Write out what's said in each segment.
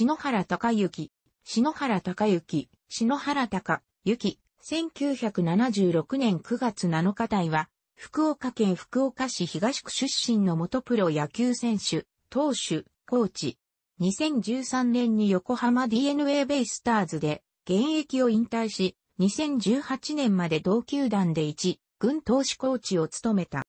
篠原隆之、篠原隆之、篠原隆之、1976年9月7日台は、福岡県福岡市東区出身の元プロ野球選手、投手、コーチ。2013年に横浜 DNA ベイスターズで現役を引退し、2018年まで同球団で1、軍投手コーチを務めた。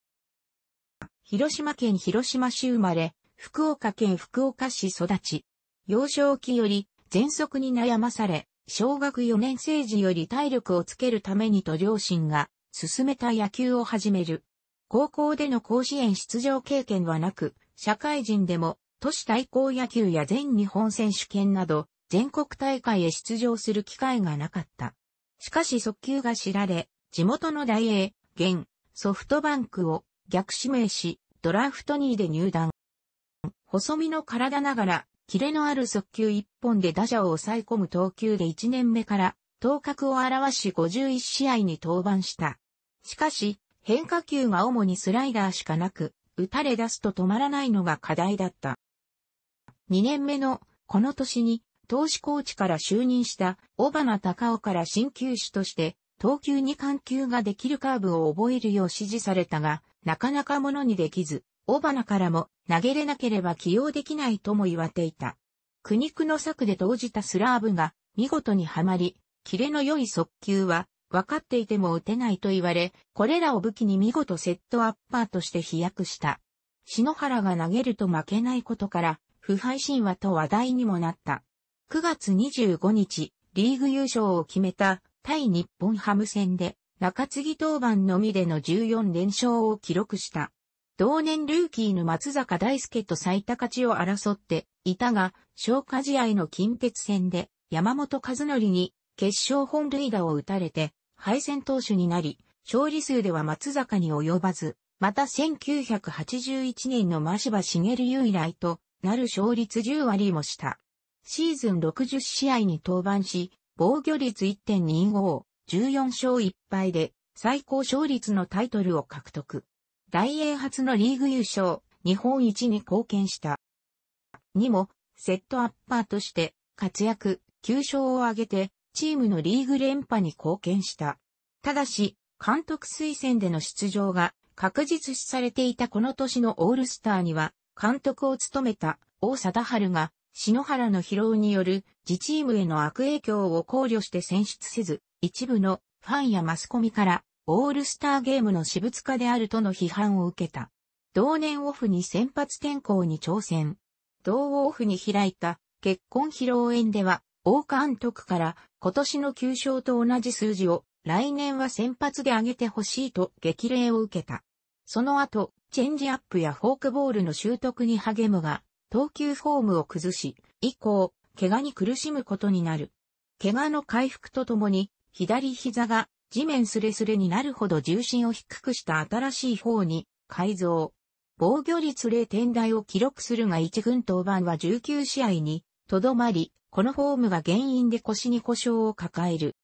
広島県広島市生まれ、福岡県福岡市育ち。幼少期より喘息に悩まされ、小学4年生時より体力をつけるためにと両親が進めた野球を始める。高校での甲子園出場経験はなく、社会人でも都市対抗野球や全日本選手権など全国大会へ出場する機会がなかった。しかし速球が知られ、地元の大英、現、ソフトバンクを逆指名し、ドラフト2位で入団。細身の体ながらキレのある速球1本で打者を抑え込む投球で1年目から頭角を現し51試合に登板した。しかし、変化球が主にスライダーしかなく、打たれ出すと止まらないのが課題だった。2年目のこの年に投資コーチから就任した小花隆夫から新球種として投球に緩急ができるカーブを覚えるよう指示されたが、なかなかものにできず、尾花からも投げれなければ起用できないとも言われていた。苦肉の策で投じたスラーブが見事にはまり、キレの良い速球は分かっていても打てないと言われ、これらを武器に見事セットアッパーとして飛躍した。篠原が投げると負けないことから、不敗神話と話題にもなった。9月25日、リーグ優勝を決めた対日本ハム戦で中継ぎ登板のみでの14連勝を記録した。同年ルーキーの松坂大輔と最多勝ちを争っていたが、消化試合の近鉄戦で山本和則に決勝本塁打を打たれて敗戦投手になり、勝利数では松坂に及ばず、また1981年の真柴茂優以来となる勝率10割もした。シーズン60試合に登板し、防御率1.25、14勝1敗で最高勝率のタイトルを獲得。大英初のリーグ優勝、日本一に貢献した。にも、セットアッパーとして活躍、9勝を挙げて、チームのリーグ連覇に貢献した。ただし、監督推薦での出場が確実視されていたこの年のオールスターには、監督を務めた王貞治が、篠原の疲労による自チームへの悪影響を考慮して選出せず、一部のファンやマスコミからオールスターゲームの私物化であるとの批判を受けた。同年オフに先発転向に挑戦。同オフに開いた結婚披露宴では、川監督から今年の9勝と同じ数字を来年は先発で上げてほしいと激励を受けた。その後、チェンジアップやフォークボールの習得に励むが、投球フォームを崩し、以降、怪我に苦しむことになる。怪我の回復とともに、左膝が地面すれすれになるほど重心を低くした新しい方に改造。防御率0点台を記録するが1軍登板は19試合にとどまり、このフォームが原因で腰に故障を抱える。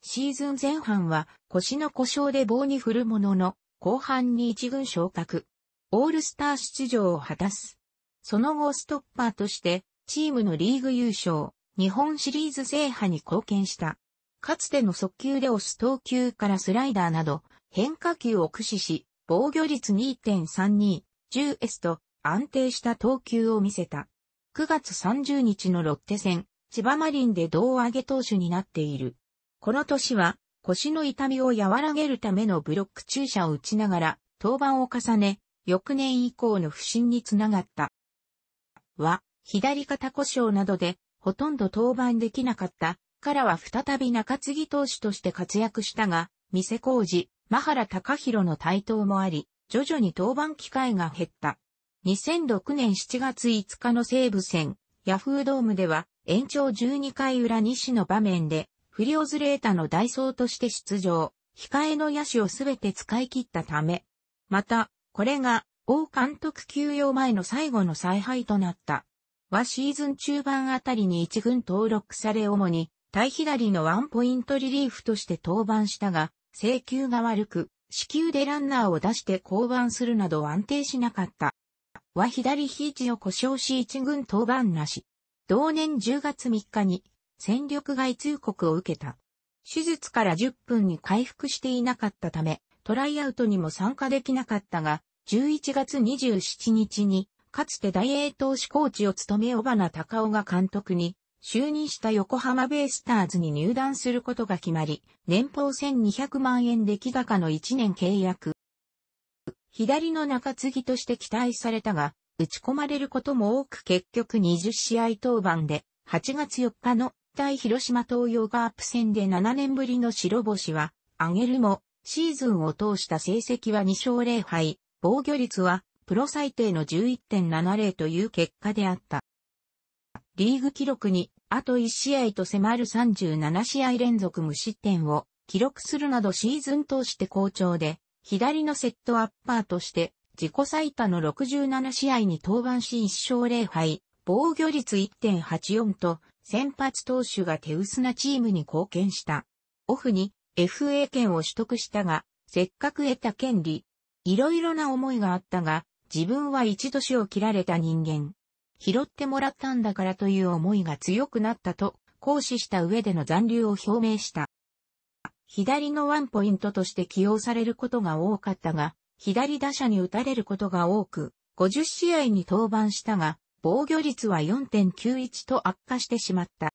シーズン前半は腰の故障で棒に振るものの、後半に1軍昇格。オールスター出場を果たす。その後ストッパーとして、チームのリーグ優勝、日本シリーズ制覇に貢献した。かつての速球で押す投球からスライダーなど、変化球を駆使し、防御率2.32、10S と安定した投球を見せた。9月30日のロッテ戦、千葉マリンで胴上げ投手になっている。この年は、腰の痛みを和らげるためのブロック注射を打ちながら、登板を重ね、翌年以降の不振につながった。は、左肩故障などで、ほとんど登板できなかったからは再び中継ぎ投手として活躍したが、店工事、真原隆弘の台頭もあり、徐々に登板機会が減った。2006年7月5日の西武戦、ヤフードームでは、延長12回裏西の場面で、フリオズレータの代走として出場、控えの野手をすべて使い切ったため。また、これが、王監督休養前の最後の采配となった。はシーズン中盤あたりに一軍登録され主に対左のワンポイントリリーフとして登板したが、請球が悪く、死球でランナーを出して降板するなど安定しなかった。は左肘を故障し一軍登板なし。同年10月3日に戦力外通告を受けた。手術から10分に回復していなかったため、トライアウトにも参加できなかったが、11月27日に、かつて大英投手コーチを務め小花隆夫が監督に、就任した横浜ベイスターズに入団することが決まり、年俸1200万円出来高の1年契約。左の中継ぎとして期待されたが、打ち込まれることも多く結局20試合登板で、8月4日の対広島東洋ガープ戦で7年ぶりの白星は、挙げるも、シーズンを通した成績は2勝0敗、防御率はプロ最低の11.70という結果であった。リーグ記録にあと1試合と迫る37試合連続無失点を記録するなどシーズン通して好調で、左のセットアッパーとして自己最多の67試合に登板し1勝0敗、防御率1.84と先発投手が手薄なチームに貢献した。オフに FA 権を取得したが、せっかく得た権利。いろいろな思いがあったが、自分は一度死を切られた人間。拾ってもらったんだからという思いが強くなったと、行使した上での残留を表明した。左のワンポイントとして起用されることが多かったが、左打者に打たれることが多く、50試合に登板したが、防御率は4.91と悪化してしまった。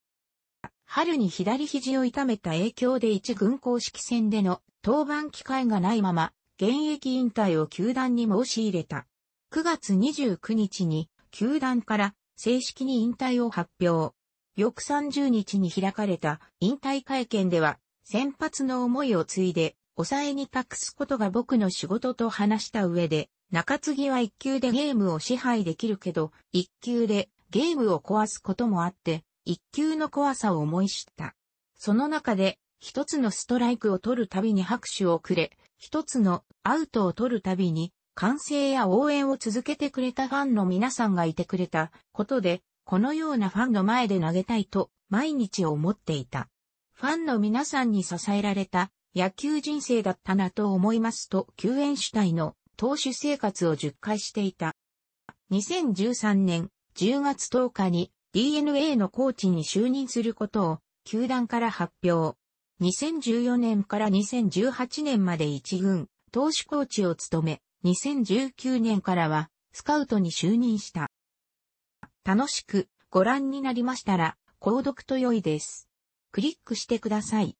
春に左肘を痛めた影響で一軍公式戦での登板機会がないまま、現役引退を球団に申し入れた。9月29日に球団から正式に引退を発表。翌30日に開かれた引退会見では、先発の思いを継いで、抑えに託すことが僕の仕事と話した上で、中継ぎは一球でゲームを支配できるけど、一球でゲームを壊すこともあって、一球の怖さを思い知った。その中で、一つのストライクを取るたびに拍手をくれ、一つのアウトを取るたびに歓声や応援を続けてくれたファンの皆さんがいてくれたことで、このようなファンの前で投げたいと毎日思っていた。ファンの皆さんに支えられた野球人生だったなと思いますと救援主体の投手生活を10回していた。2013年10月10日に DNA のコーチに就任することを球団から発表。2014年から2018年まで一軍投手コーチを務め、2019年からはスカウトに就任した。楽しくご覧になりましたら、購読と良いです。クリックしてください。